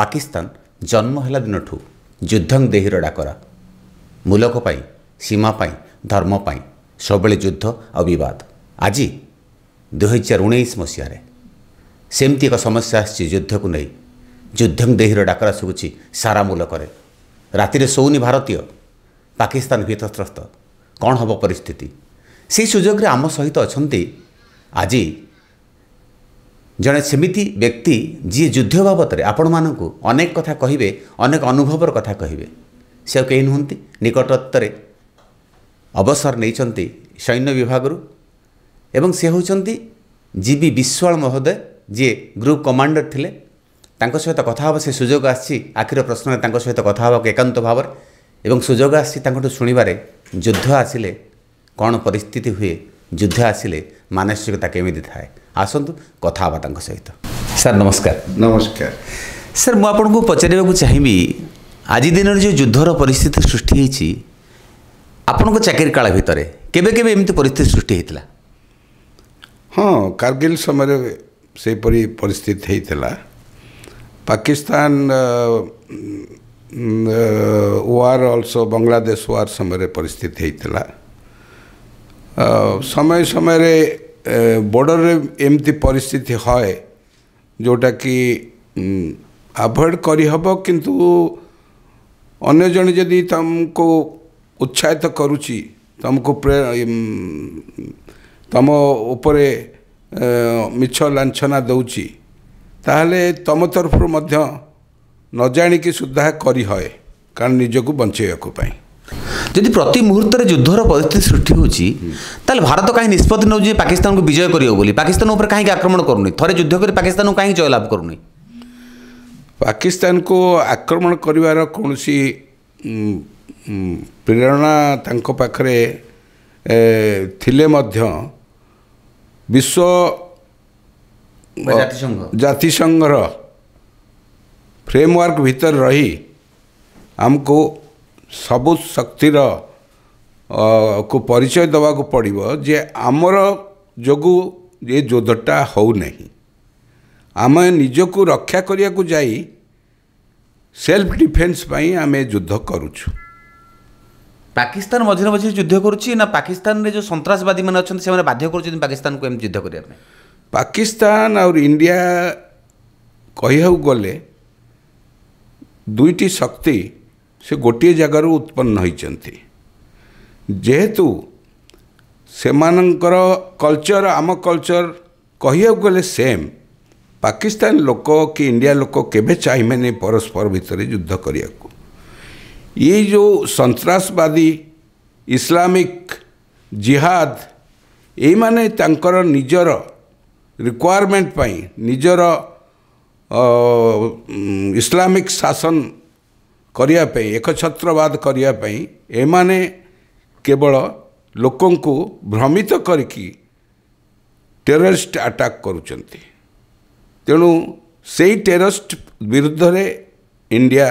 ପାକିସ୍ତାନ ଜନ୍ମ ହେଲା ଦିନଠୁ ଯୁଦ୍ଧଂ ଦେହିର ଡାକରା ମୁଲକ ପାଇଁ ସୀମା ପାଇଁ ଧର୍ମ ପାଇଁ ସବୁବେଳେ ଯୁଦ୍ଧ ଆଉ ବିବାଦ ଆଜି ଦୁଇହଜାର ଉଣେଇଶ ମସିହାରେ ସେମିତି ଏକ ସମସ୍ୟା ଆସିଛି ଯୁଦ୍ଧକୁ ନେଇ ଯୁଦ୍ଧଂ ଦେହିର ଡାକରା ଶୁଭୁଛି ସାରା ମୁଲକରେ ରାତିରେ ଶୋଉନି ଭାରତୀୟ ପାକିସ୍ତାନ ଭୀତତ୍ରସ୍ତ କ'ଣ ହେବ ପରିସ୍ଥିତି ସେହି ସୁଯୋଗରେ ଆମ ସହିତ ଅଛନ୍ତି ଆଜି ଜଣେ ସେମିତି ବ୍ୟକ୍ତି ଯିଏ ଯୁଦ୍ଧ ବାବଦରେ ଆପଣମାନଙ୍କୁ ଅନେକ କଥା କହିବେ ଅନେକ ଅନୁଭବର କଥା କହିବେ ସେ ଆଉ କେହି ନୁହନ୍ତି ନିକଟତ୍ୱରେ ଅବସର ନେଇଛନ୍ତି ସୈନ୍ୟ ବିଭାଗରୁ ଏବଂ ସେ ହେଉଛନ୍ତି ଜିବି ବିଶ୍ୱାଳ ମହୋଦୟ ଯିଏ ଗ୍ରୁପ୍ କମାଣ୍ଡର ଥିଲେ ତାଙ୍କ ସହିତ କଥା ହେବା ସେ ସୁଯୋଗ ଆସିଛି ଆଖିର ପ୍ରଶ୍ନରେ ତାଙ୍କ ସହିତ କଥା ହେବାକୁ ଏକାନ୍ତ ଭାବରେ ଏବଂ ସୁଯୋଗ ଆସିଛି ତାଙ୍କଠୁ ଶୁଣିବାରେ ଯୁଦ୍ଧ ଆସିଲେ କ'ଣ ପରିସ୍ଥିତି ହୁଏ ଯୁଦ୍ଧ ଆସିଲେ ମାନସିକତା କେମିତି ଥାଏ ଆସନ୍ତୁ କଥା ହେବା ତାଙ୍କ ସହିତ ସାର୍ ନମସ୍କାର ନମସ୍କାର ସାର୍ ମୁଁ ଆପଣଙ୍କୁ ପଚାରିବାକୁ ଚାହିଁବି ଆଜି ଦିନରେ ଯେଉଁ ଯୁଦ୍ଧର ପରିସ୍ଥିତି ସୃଷ୍ଟି ହେଇଛି ଆପଣଙ୍କ ଚାକିରି କାଳ ଭିତରେ କେବେ କେବେ ଏମିତି ପରିସ୍ଥିତି ସୃଷ୍ଟି ହେଇଥିଲା ହଁ କାର୍ଗିଲ ସମୟରେ ସେହିପରି ପରିସ୍ଥିତି ହେଇଥିଲା Pakistan war also Bangladesh war ସମୟରେ ପରିସ୍ଥିତି ହେଇଥିଲା समय समय रे बॉर्डर रे एमती परिस्थिति है जोटा कि आभोड करहब किंतु अन्य जन जदि तुमको उत्साहित करुच्ची तुमको प्रे तुम उपरे मिछ लाछना दौची ताहले तुम तरफ नजाणी की सुधा करी है कारण निजक बचेवाई ଯଦି ପ୍ରତି ମୁହୂର୍ତ୍ତରେ ଯୁଦ୍ଧର ପରିସ୍ଥିତି ସୃଷ୍ଟି ହେଉଛି ତାହେଲେ ଭାରତ କାହିଁ ନିଷ୍ପତ୍ତି ନେଉଛି ଯେ ପାକିସ୍ତାନକୁ ବିଜୟ କରିବ ବୋଲି ପାକିସ୍ତାନ ଉପରେ କାହିଁକି ଆକ୍ରମଣ କରୁନି ଥରେ ଯୁଦ୍ଧ କରି ପାକିସ୍ତାନକୁ କାହିଁକି ଜୟଲାଭ କରୁନି ପାକିସ୍ତାନକୁ ଆକ୍ରମଣ କରିବାର କୌଣସି ପ୍ରେରଣା ତାଙ୍କ ପାଖରେ ଥିଲେ ମଧ୍ୟ ବିଶ୍ୱ ଜାତିସଂଘର ଫ୍ରେମୱାର୍କ ଭିତରେ ରହି ଆମକୁ ସବୁ ଶକ୍ତିର କୁ ପରିଚୟ ଦେବାକୁ ପଡ଼ିବ ଯେ ଆମର ଯୋଗୁଁ ଏ ଯୁଦ୍ଧଟା ହେଉନାହିଁ ଆମେ ନିଜକୁ ରକ୍ଷା କରିବାକୁ ଯାଇ ସେଲ୍ଫ ଡିଫେନ୍ସ ପାଇଁ ଆମେ ଯୁଦ୍ଧ କରୁଛୁ ପାକିସ୍ତାନ ମଝିରେ ମଝିରେ ଯୁଦ୍ଧ କରୁଛି ନା ପାକିସ୍ତାନରେ ଯେଉଁ ସନ୍ତାସବାଦୀମାନେ ଅଛନ୍ତି ସେମାନେ ବାଧ୍ୟ କରୁଛନ୍ତି ପାକିସ୍ତାନକୁ ଏମିତି ଯୁଦ୍ଧ କରିବା ପାଇଁ ପାକିସ୍ତାନ ଆଉ ଇଣ୍ଡିଆ କହିବାକୁ ଗଲେ ଦୁଇଟି ଶକ୍ତି ସେ ଗୋଟିଏ ଜାଗାରୁ ଉତ୍ପନ୍ନ ହୋଇଛନ୍ତି ଯେହେତୁ ସେମାନଙ୍କର କଲଚର ଆମ କଲଚର କହିବାକୁ ଗଲେ ସେମ୍ ପାକିସ୍ତାନ ଲୋକ କି ଇଣ୍ଡିଆ ଲୋକ କେବେ ଚାହିଁବେନି ପରସ୍ପର ଭିତରେ ଯୁଦ୍ଧ କରିବାକୁ ଏଇ ଯେଉଁ ସନ୍ତାସବାଦୀ ଇସଲାମିକ୍ ଜିହାଦ ଏଇମାନେ ତାଙ୍କର ନିଜର ରିକ୍ୱାରମେଣ୍ଟ ପାଇଁ ନିଜର ଇସଲାମିକ୍ ଶାସନ କରିବା ପାଇଁ ଏକଛତ୍ରବାଦ କରିବା ପାଇଁ ଏମାନେ କେବଳ ଲୋକଙ୍କୁ ଭ୍ରମିତ କରିକି ଟେରରିଷ୍ଟ ଆଟାକ୍ କରୁଛନ୍ତି ତେଣୁ ସେଇ ଟେରରିଷ୍ଟ ବିରୁଦ୍ଧରେ ଇଣ୍ଡିଆ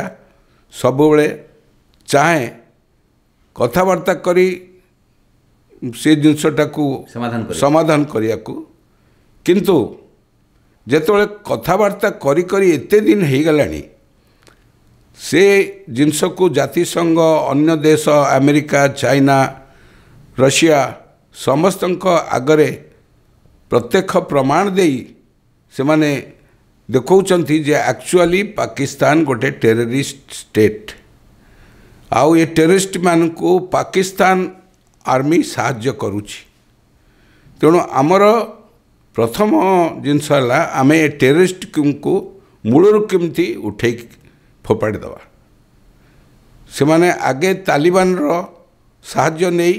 ସବୁବେଳେ ଚାହେଁ କଥାବାର୍ତ୍ତା କରି ସେ ଜିନିଷଟାକୁ ସମାଧାନ କରିବାକୁ କିନ୍ତୁ ଯେତେବେଳେ କଥାବାର୍ତ୍ତା କରି କରି ଏତେ ଦିନ ହେଇଗଲାଣି ସେ ଜିନିଷକୁ ଜାତିସଂଘ ଅନ୍ୟ ଦେଶ ଆମେରିକା ଚାଇନା ରଷିଆ ସମସ୍ତଙ୍କ ଆଗରେ ପ୍ରତ୍ୟକ୍ଷ ପ୍ରମାଣ ଦେଇ ସେମାନେ ଦେଖାଉଛନ୍ତି ଯେ ଆକ୍ଚୁଆଲି ପାକିସ୍ତାନ ଗୋଟେ ଟେରରିଷ୍ଟ ଷ୍ଟେଟ୍ ଆଉ ଏ ମାନଙ୍କୁ ପାକିସ୍ତାନ ଆର୍ମି ସାହାଯ୍ୟ କରୁଛି ତେଣୁ ଆମର ପ୍ରଥମ ଜିନିଷ ହେଲା ଆମେ ଏ ଟେରରିଷ୍ଟଙ୍କୁ ମୂଳରୁ କେମିତି ଉଠେଇ ଫୋପାଡ଼ି ଦେବା ସେମାନେ ଆଗେ ତାଲିବାନର ସାହାଯ୍ୟ ନେଇ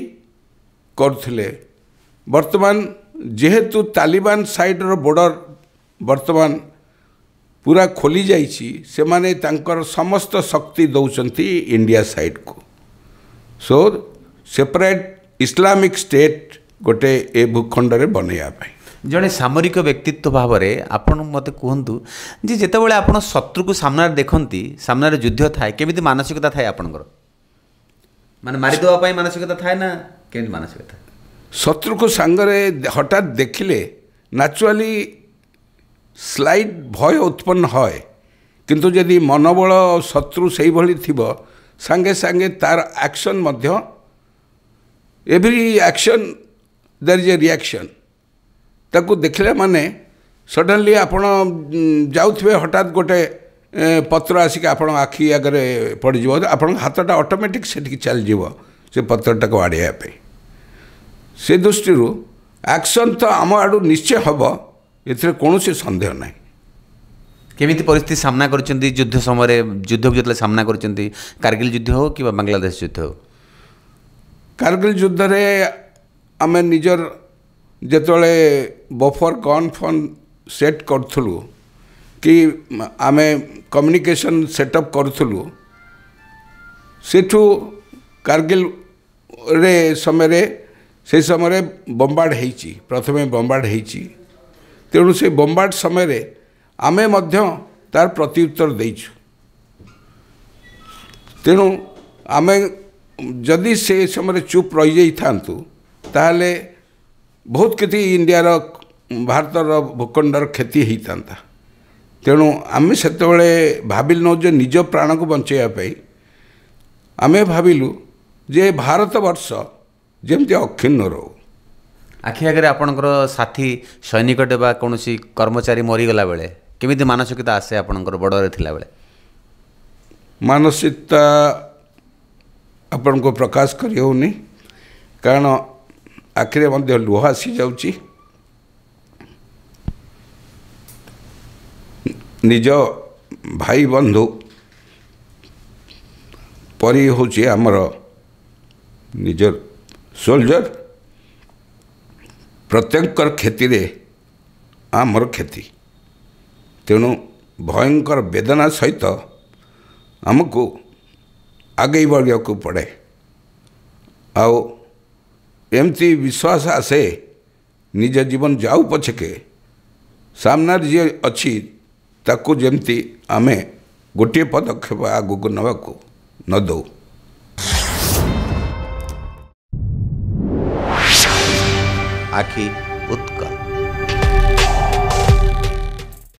କରୁଥିଲେ ବର୍ତ୍ତମାନ ଯେହେତୁ ତାଲିବାନ ସାଇଡ଼୍ର ବର୍ଡ଼ର ବର୍ତ୍ତମାନ ପୁରା ଖୋଲିଯାଇଛି ସେମାନେ ତାଙ୍କର ସମସ୍ତ ଶକ୍ତି ଦେଉଛନ୍ତି ଇଣ୍ଡିଆ ସାଇଡ଼୍କୁ ସୋ ସେପାରେଟ୍ ଇସଲାମିକ୍ ଷ୍ଟେଟ୍ ଗୋଟେ ଏ ଭୂଖଣ୍ଡରେ ବନେଇବା ପାଇଁ ଜଣେ ସାମରିକ ବ୍ୟକ୍ତିତ୍ୱ ଭାବରେ ଆପଣ ମୋତେ କୁହନ୍ତୁ ଯେ ଯେତେବେଳେ ଆପଣ ଶତ୍ରୁକୁ ସାମ୍ନାରେ ଦେଖନ୍ତି ସାମ୍ନାରେ ଯୁଦ୍ଧ ଥାଏ କେମିତି ମାନସିକତା ଥାଏ ଆପଣଙ୍କର ମାନେ ମାରିଦେବା ପାଇଁ ମାନସିକତା ଥାଏ ନା କେମିତି ମାନସିକତା ଶତ୍ରୁକୁ ସାଙ୍ଗରେ ହଠାତ୍ ଦେଖିଲେ ନ୍ୟାଚୁରାଲି ସ୍ଲାଇଟ୍ ଭୟ ଉତ୍ପନ୍ନ ହୁଏ କିନ୍ତୁ ଯଦି ମନୋବଳ ଶତ୍ରୁ ସେଇଭଳି ଥିବ ସାଙ୍ଗେ ସାଙ୍ଗେ ତାର ଆକ୍ସନ୍ ମଧ୍ୟ every action there is a reaction ताकु देखले माने सडनली आप जाउथबे हटात गोटे पत्र आसिक आप आखि आगरे पड़ जइबो आपण हातटा ऑटोमेटिक चल से पत्रटा को आडिया से दृष्टि एक्शन तो आम आड़ निश्चय हम एथरे कोनोसे संदेह नै केमिति परिस्थिति सामना करचंदी युद्ध समय रे युद्ध जतले सामना करचंदी कारगिल युद्ध हो कि बांग्लादेश युद्ध हो कारगिल युद्ध रे आमे निजर ଯେତେବେଳେ ବଫର୍ ଗନ୍ ଫନ୍ ସେଟ୍ କରୁଥିଲୁ କି ଆମେ କମ୍ୟୁନିକେସନ୍ ସେଟଅପ୍ କରୁଥିଲୁ ସେଠୁ କାରଗିଲରେ ସମୟରେ ସେ ସମୟରେ ବମ୍ବାର୍ଡ଼ ହେଇଛି ପ୍ରଥମେ ବମ୍ବାର୍ଡ଼ ହେଇଛି ତେଣୁ ସେ ବମ୍ବାର୍ଡ଼ ସମୟରେ ଆମେ ମଧ୍ୟ ତାର ପ୍ରତ୍ୟୁତ୍ତର ଦେଇଛୁ ତେଣୁ ଆମେ ଯଦି ସେ ସମୟରେ ଚୁପ୍ ରହିଯାଇଥାନ୍ତୁ ତାହେଲେ ବହୁତ କିଛି ଇଣ୍ଡିଆର ଭାରତର ଭୂଖଣ୍ଡର କ୍ଷତି ହୋଇଥାନ୍ତା ତେଣୁ ଆମେ ସେତେବେଳେ ଭାବିଲୁ ଯେ ନିଜ ପ୍ରାଣକୁ ବଞ୍ଚାଇବା ପାଇଁ ଆମେ ଭାବିଲୁ ଯେ ଭାରତବର୍ଷ ଯେମିତି ଅକ୍ଷୁର୍ଣ୍ଣ ରହୁ ଆଖି ଆଗରେ ଆପଣଙ୍କର ସାଥୀ ସୈନିକ ଦେବା କୌଣସି କର୍ମଚାରୀ ମରିଗଲା ବେଳେ କେମିତି ମାନସିକତା ଆସେ ଆପଣଙ୍କର ବଡ଼ରେ ଥିଲାବେଳେ ମାନସିକତା ଆପଣଙ୍କୁ ପ୍ରକାଶ କରିହେଉନି କାରଣ ଆଖିରେ ମଧ୍ୟ ଲୁହ ଆସିଯାଉଛି ନିଜ ଭାଇ ବନ୍ଧୁ ପରି ହେଉଛି ଆମର ନିଜ ସୋଲଜର ପ୍ରତ୍ୟେକଙ୍କର କ୍ଷତିରେ ଆମର କ୍ଷତି ତେଣୁ ଭୟଙ୍କର ବେଦନା ସହିତ ଆମକୁ ଆଗେଇ ବଢ଼ିବାକୁ ପଡ଼େ ଆଉ ଏମିତି ବିଶ୍ୱାସ ଆସେ ନିଜ ଜୀବନ ଯାଉ ପଛକେ ସାମ୍ନାରେ ଯିଏ ଅଛି ତାକୁ ଯେମିତି ଆମେ ଗୋଟିଏ ପଦକ୍ଷେପ ଆଗକୁ ନେବାକୁ ନ ଦେଉ ଆଖି